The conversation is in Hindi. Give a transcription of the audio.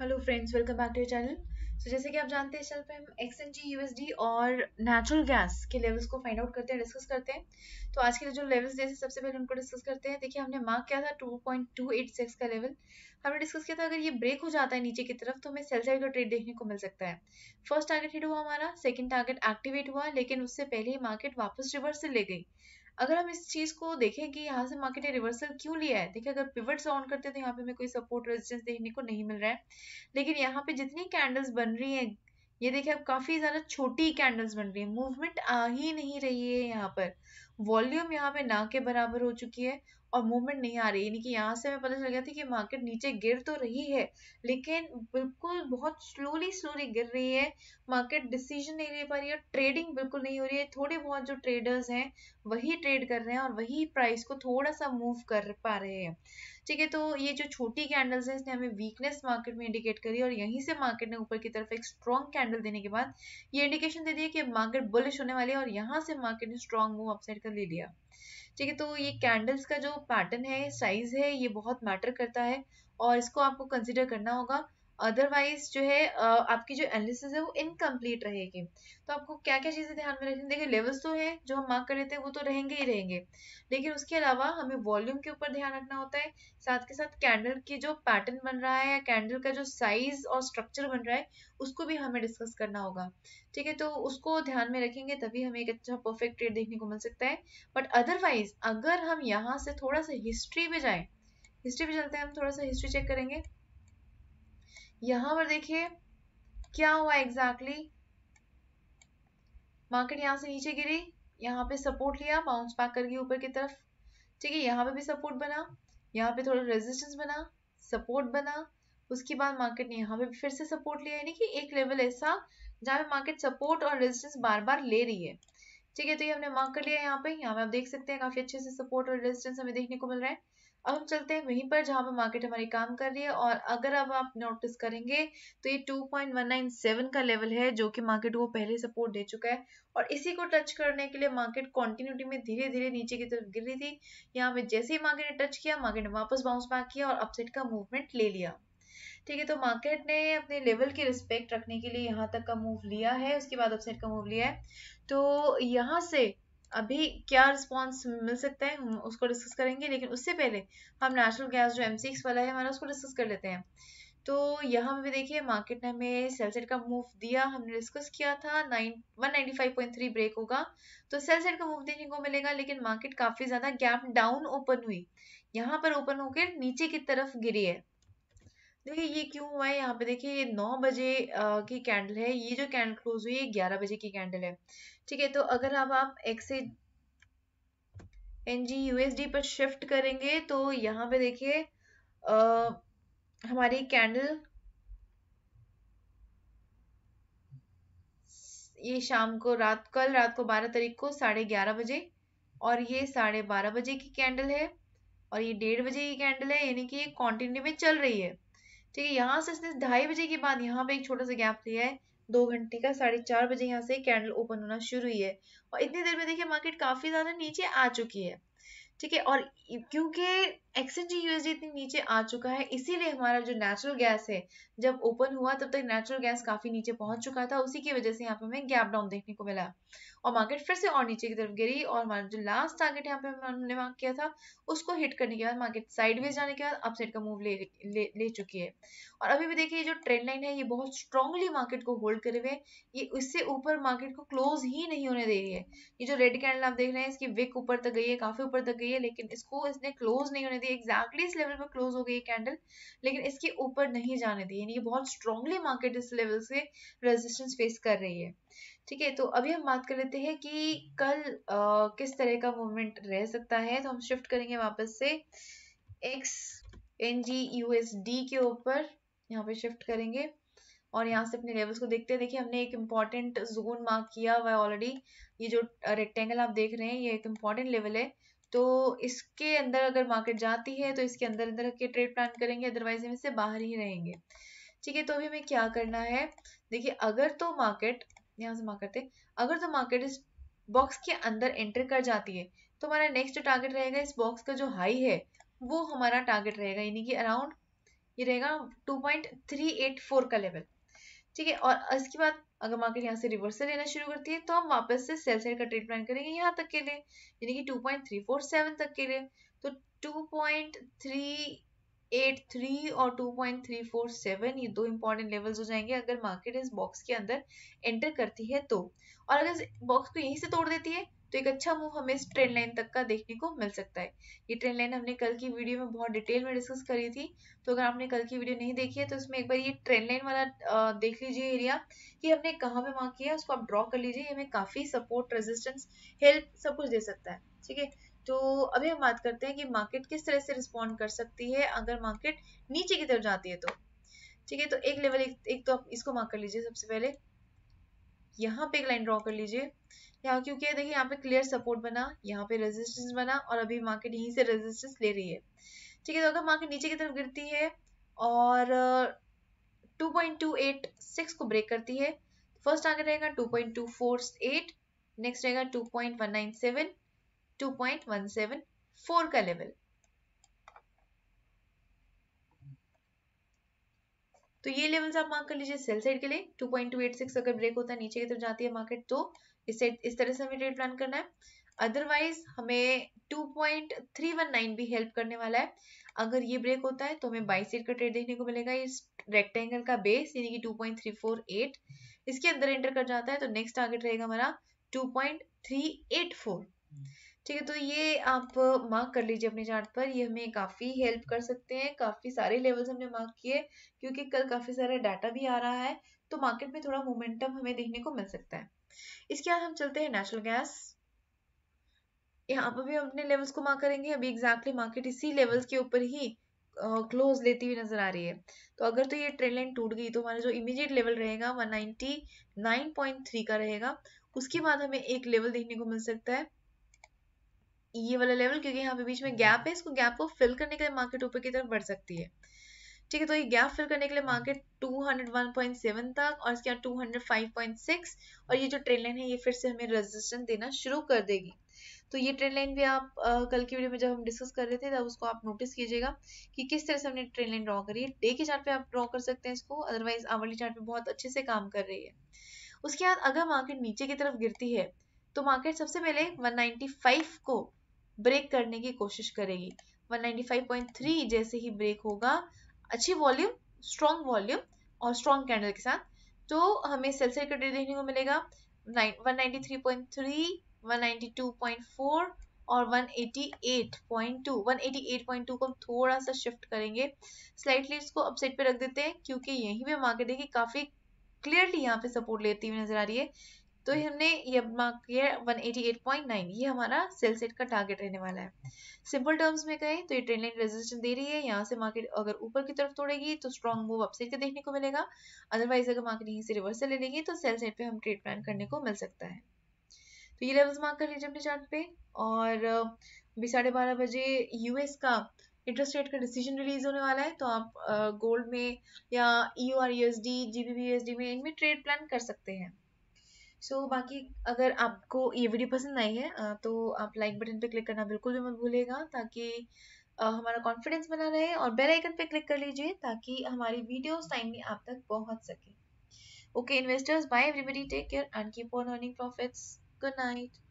hello friends welcome back to channel so जैसे कि आप जानते हैं इस चैनल पे हम एक्स एन जी यूएसडी और नेचुरल गैस के लेवल्स को फाइंड आउट करते हैं डिस्कस करते हैं तो आज के जो लेवल्स जैसे सबसे पहले उनको डिस्कस करते हैं देखिए हमने मार्क किया था 2.286 का लेवल हमने डिस्कस किया था अगर ये ब्रेक हो जाता है नीचे की तरफ तो हमें सेल साइड का ट्रेड देखने को मिल सकता है फर्स्ट टारगेट हिट हुआ हमारा सेकेंड टारगेट एक्टिवेट हुआ लेकिन उससे पहले ही मार्केट वापस रिवर्स ले गई अगर हम इस चीज को देखें कि यहाँ से मार्केट ने रिवर्सल क्यों लिया है देखिए अगर पिवट्स ऑन करते हैं तो यहाँ पे हमें कोई सपोर्ट रेजिस्टेंस देखने को नहीं मिल रहा है लेकिन यहाँ पे जितनी कैंडल्स बन रही हैं ये देखिए अब काफी ज्यादा छोटी कैंडल्स बन रही है मूवमेंट आ ही नहीं रही है यहाँ पर वॉल्यूम यहाँ पे ना के बराबर हो चुकी है और मूवमेंट नहीं आ रही यानी कि यहाँ से हमें पता चल गया था कि मार्केट नीचे गिर तो रही है लेकिन बिल्कुल बहुत स्लोली स्लोली गिर रही है मार्केट डिसीजन नहीं ले पा रही है ट्रेडिंग बिल्कुल नहीं हो रही है थोड़े बहुत जो ट्रेडर्स हैं वही ट्रेड कर रहे हैं और वही प्राइस को थोड़ा सा मूव कर पा रहे हैं ठीक है तो ये जो छोटी कैंडल्स हैं इसने हमें वीकनेस मार्केट में इंडिकेट करी और यहीं से मार्केट ने ऊपर की तरफ एक स्ट्रॉन्ग कैंडल देने के बाद ये इंडिकेशन दे दिया कि मार्केट बुलिश होने वाली है और यहाँ से मार्केट ने स्ट्रॉन्ग मूव अपसाइड कर ले लिया ठीक है तो ये कैंडल्स का जो पैटर्न है साइज है ये बहुत मैटर करता है और इसको आपको कंसिडर करना होगा अदरवाइज जो है आपकी जो एनालिसिस है वो इनकम्प्लीट रहेगी तो आपको क्या क्या चीज़ें ध्यान में रखनी देखिए लेवल्स तो है जो हम मार्क कर लेते हैं वो तो रहेंगे ही रहेंगे लेकिन उसके अलावा हमें वॉल्यूम के ऊपर ध्यान रखना होता है साथ के साथ कैंडल की जो पैटर्न बन रहा है या कैंडल का जो साइज और स्ट्रक्चर बन रहा है उसको भी हमें डिस्कस करना होगा ठीक है तो उसको ध्यान में रखेंगे तभी हमें एक अच्छा परफेक्ट ट्रेड देखने को मिल सकता है बट अदरवाइज अगर हम यहाँ से थोड़ा सा हिस्ट्री में जाएँ हिस्ट्री पे चलते हैं हम थोड़ा सा हिस्ट्री चेक करेंगे यहां पर देखिए क्या हुआ एग्जैक्टली मार्केट यहाँ से नीचे गिरी यहाँ पे सपोर्ट लिया बाउंस पैक करके ऊपर की तरफ ठीक है यहाँ पे भी सपोर्ट बना यहाँ पे थोड़ा रेजिस्टेंस बना सपोर्ट बना उसके बाद मार्केट ने यहाँ पे फिर से सपोर्ट लिया यानी कि एक लेवल ऐसा जहाँ पे मार्केट सपोर्ट और रेजिस्टेंस बार बार ले रही है ठीक है तो ये हमने मार्क कर लिया यहाँ पे यहाँ पे आप देख सकते हैं काफी अच्छे से सपोर्ट और रेजिस्टेंस हमें देखने को मिल रहा है अब हम चलते हैं वहीं पर जहां पर मार्केट हमारी काम कर रही है और अगर अब आप नोटिस करेंगे तो ये 2.197 का लेवल है जो कि मार्केट को पहले सपोर्ट दे चुका है और इसी को टच करने के लिए मार्केट कॉन्टिन्यूटी में धीरे धीरे नीचे की तरफ गिर रही थी यहाँ पे जैसे ही मार्केट ने टच किया मार्केट ने वापस बाउंस बैक किया और अपसेट का मूवमेंट ले लिया ठीक है तो मार्केट ने अपने लेवल की रिस्पेक्ट रखने के लिए यहाँ तक का मूव लिया है उसके बाद अपसेट का मूव लिया है तो यहाँ से अभी क्या रिस्पॉन्स मिल सकता है उसको डिस्कस करेंगे लेकिन उससे पहले हम नेचुरल गैस जो एम वाला है हमारा उसको डिस्कस कर लेते हैं तो यहाँ पे देखिए मार्केट ने हमें सेलसेट का मूव दिया हमने डिस्कस किया था nine one ninety five point three break होगा तो सेलसेट का मूव देखने को मिलेगा लेकिन मार्केट काफ़ी ज़्यादा गैप डाउन ओपन हुई यहाँ पर ओपन होकर नीचे की तरफ गिरी है देखिए ये क्यों हुआ है यहाँ पे देखिए ये नौ बजे अ, की कैंडल है ये जो कैंडल क्लोज हुई है ग्यारह बजे की कैंडल है ठीक है तो अगर अब आप एक्स से एन जी यूएसडी पर शिफ्ट करेंगे तो यहाँ पे देखिए हमारी कैंडल ये शाम को रात कल रात को बारह तारीख को साढ़े ग्यारह बजे और ये साढ़े बारह बजे की कैंडल है और ये डेढ़ बजे की कैंडल है यानी कि ये कॉन्टिन्यू में चल रही है ठीक है यहाँ से इसने ढाई बजे के बाद यहाँ पे एक छोटा सा गैप लिया है दो घंटे का साढ़े चार बजे यहाँ से कैंडल ओपन होना शुरू हुई है और इतनी देर में देखिए मार्केट काफी ज्यादा नीचे आ चुकी है ठीक है और क्योंकि एक्सचेंज यूएसडी इतनी नीचे आ चुका है इसीलिए हमारा जो नेचुरल गैस है जब ओपन हुआ तब तक नेचुरल गैस काफी नीचे पहुंच चुका था उसी की वजह से यहाँ पे हमें गैप डाउन देखने को मिला और मार्केट फिर से और नीचे की तरफ गिरी और हमारा जो लास्ट टारगेट यहाँ पे हमने मार्क किया था उसको हिट करने के बाद मार्केट साइडवेज जाने के बाद अपसाइड का मूव ले, ले ले चुकी है और अभी भी देखिए जो ट्रेंड लाइन है ये बहुत स्ट्रांगली मार्केट को होल्ड करे हुए ये इससे ऊपर मार्केट को क्लोज ही नहीं होने दे रही है ये जो रेड कैंडल आप देख रहे हैं इसकी विक ऊपर तक गई है काफी ऊपर तक गई है लेकिन इसको इसने क्लोज नहीं होने दी एग्जैक्टली exactly इस लेवल पर क्लोज हो गई कैंडल लेकिन इसके ऊपर नहीं जाने दी यानी कि बहुत स्ट्रांगली मार्केट इस लेवल से रेजिस्टेंस फेस कर रही है ठीक है तो अभी हम बात कर लेते हैं कि कल आ, किस तरह का मूवमेंट रह सकता है तो हम शिफ्ट करेंगे वापस से X N G U S D के ऊपर यहाँ पे शिफ्ट करेंगे और यहाँ से अपने लेवल्स को देखते हैं देखिए हमने एक इम्पॉर्टेंट जोन मार्क किया हुआ है ऑलरेडी ये जो रेक्टेंगल आप देख रहे हैं ये एक इम्पॉर्टेंट लेवल है तो इसके अंदर अगर मार्केट जाती है तो इसके अंदर अंदर के ट्रेड प्लान करेंगे अदरवाइज हम इससे बाहर ही रहेंगे ठीक है तो अभी हमें क्या करना है देखिए अगर तो मार्केट यहाँ से मार्क करते अगर तो मार्केट इस बॉक्स के अंदर एंटर कर जाती है तो हमारा नेक्स्ट जो टारगेट रहेगा इस बॉक्स का जो हाई है वो हमारा टारगेट रहेगा यानी कि अराउंड ये रहेगा फोर का लेवल ठीक है और इसके बाद अगर मार्केट यहाँ से रिवर्सल लेना शुरू करती है तो हम वापस से सेल साइड का ट्रेड प्लान करेंगे यहाँ तक के लिए यानी कि 2.347 तक के लिए तो 2.383 और 2.347 ये दो इंपॉर्टेंट लेवल्स हो जाएंगे अगर मार्केट इस बॉक्स के अंदर एंटर करती है तो और अगर बॉक्स को यहीं से तोड़ देती है तो एक अच्छा मूव हमें इस ट्रेंड लाइन तक का देखने को मिल सकता है ये ट्रेंड लाइन हमने कल की वीडियो में बहुत डिटेल में डिस्कस करी थी तो अगर आपने कल की वीडियो नहीं देखी है तो उसमें एक बार ये ट्रेंड लाइन वाला देख लीजिए एरिया कि हमने कहाँ पे मार्क किया उसको आप ड्रॉ कर लीजिए हमें काफ़ी सपोर्ट रेजिस्टेंस हेल्प सब कुछ दे सकता है ठीक है तो अभी हम बात करते हैं कि मार्केट किस तरह से रिस्पॉन्ड कर सकती है अगर मार्केट नीचे की तरफ जाती है तो ठीक है तो एक लेवल एक, एक तो आप इसको मार्क कर लीजिए सबसे पहले यहाँ पे एक लाइन ड्रॉ कर लीजिए यहाँ क्योंकि देखिए यहाँ पे क्लियर सपोर्ट बना यहाँ पे रेजिस्टेंस बना और अभी मार्केट यहीं से रेजिस्टेंस ले रही है ठीक है तो अगर मार्केट नीचे की तरफ गिरती है और 2.286 uh, को ब्रेक करती है फर्स्ट टारगेट रहेगा 2.248 नेक्स्ट रहेगा 2.197 2.174 का लेवल तो ये लेवल्स आप मार्क कर लीजिए सेल साइड के लिए 2.286 अगर ब्रेक होता है नीचे की तरफ जाती है मार्केट तो इस इस तरह से हमें ट्रेड प्लान करना है अदरवाइज हमें 2.319 भी हेल्प करने वाला है अगर ये ब्रेक होता है तो हमें बाई साइड का ट्रेड देखने को मिलेगा इस रेक्टेंगल का बेस यानी कि 2.348 इसके अंदर एंटर कर जाता है तो नेक्स्ट टारगेट रहेगा हमारा 2.384 ठीक है तो ये आप मार्क कर लीजिए अपने चार्ट पर ये हमें काफ़ी हेल्प कर सकते हैं काफ़ी सारे लेवल्स हमने मार्क किए क्योंकि कल काफ़ी सारा डाटा भी आ रहा है तो मार्केट में थोड़ा मोमेंटम हमें देखने को मिल सकता है इसके बाद हम चलते हैं नेचुरल गैस यहाँ पर भी हम अपने लेवल्स को मार्क करेंगे अभी एग्जैक्टली मार्केट इसी लेवल्स के ऊपर ही क्लोज लेती हुई नजर आ रही है तो अगर तो ये ट्रेंड लाइन टूट गई तो हमारा जो इमीडिएट लेवल रहेगा थ्री का रहेगा उसके बाद हमें एक लेवल देखने को मिल सकता है ये वाला लेवल क्योंकि यहाँ पे बीच में गैप है इसको गैप को फिल करने के लिए मार्केट ऊपर की तरफ बढ़ सकती है ठीक है तो ये गैप फिल करने के लिए मार्केट 201.7 तक और इसके बाद 205.6 और ये जो ट्रेन लाइन है ये फिर से हमें रेजिस्टेंस देना शुरू कर देगी तो ये ट्रेन लाइन भी आप आ, कल की वीडियो में जब हम डिस्कस कर रहे थे तब उसको आप नोटिस कीजिएगा कि किस तरह से हमने ट्रेन लाइन ड्रॉ करी है डे के चार्ट पे आप ड्रॉ कर सकते हैं इसको अदरवाइज आवर्ली चार्ट पे बहुत अच्छे से काम कर रही है उसके बाद अगर मार्केट नीचे की तरफ गिरती है तो मार्केट सबसे पहले 195 को ब्रेक करने की कोशिश करेगी 195.3 जैसे ही ब्रेक होगा अच्छी वॉल्यूम स्ट्रॉन्ग वॉल्यूम और स्ट्रॉन्ग कैंडल के साथ तो हमें सेल सर्किटरी देखने को मिलेगा 193.3 192.4 और 188.2 188.2 को हम थोड़ा सा शिफ्ट करेंगे स्लाइटली इसको अपसेट पे रख देते हैं क्योंकि यहीं पे मार्केट देखिए काफी क्लियरली यहाँ पे सपोर्ट लेती हुई नजर आ रही है तो हमने ये मार्क किया 188.9 ये हमारा सेल सेट का टारगेट रहने वाला है सिंपल टर्म्स में कहें तो ये ट्रेन लाइन रेजिस्टेंस दे रही है यहाँ से मार्केट अगर ऊपर की तरफ तोड़ेगी तो स्ट्रॉन्ग मूव अपसाइड का देखने को मिलेगा अदरवाइज अगर मार्केट यहीं से रिवर्सल ले लेगी तो सेल सेट पे हम ट्रेड प्लान करने को मिल सकता है तो ये लेवल्स मार्क कर लीजिए अपने चार्ट पे और अभी साढ़े बारह बजे यूएस का इंटरेस्ट रेट का डिसीजन रिलीज होने वाला है तो आप गोल्ड में या E U R U S D G B B S D में इनमें ट्रेड प्लान कर सकते हैं सो so, बाकी अगर आपको ये वीडियो पसंद आई है तो आप लाइक बटन पे क्लिक करना बिल्कुल भी मत भूलेगा ताकि हमारा कॉन्फिडेंस बना रहे और बेल आइकन पे क्लिक कर लीजिए ताकि हमारी वीडियोस टाइमली आप तक पहुंच सके okay investors bye everybody take care and keep on earning profits good night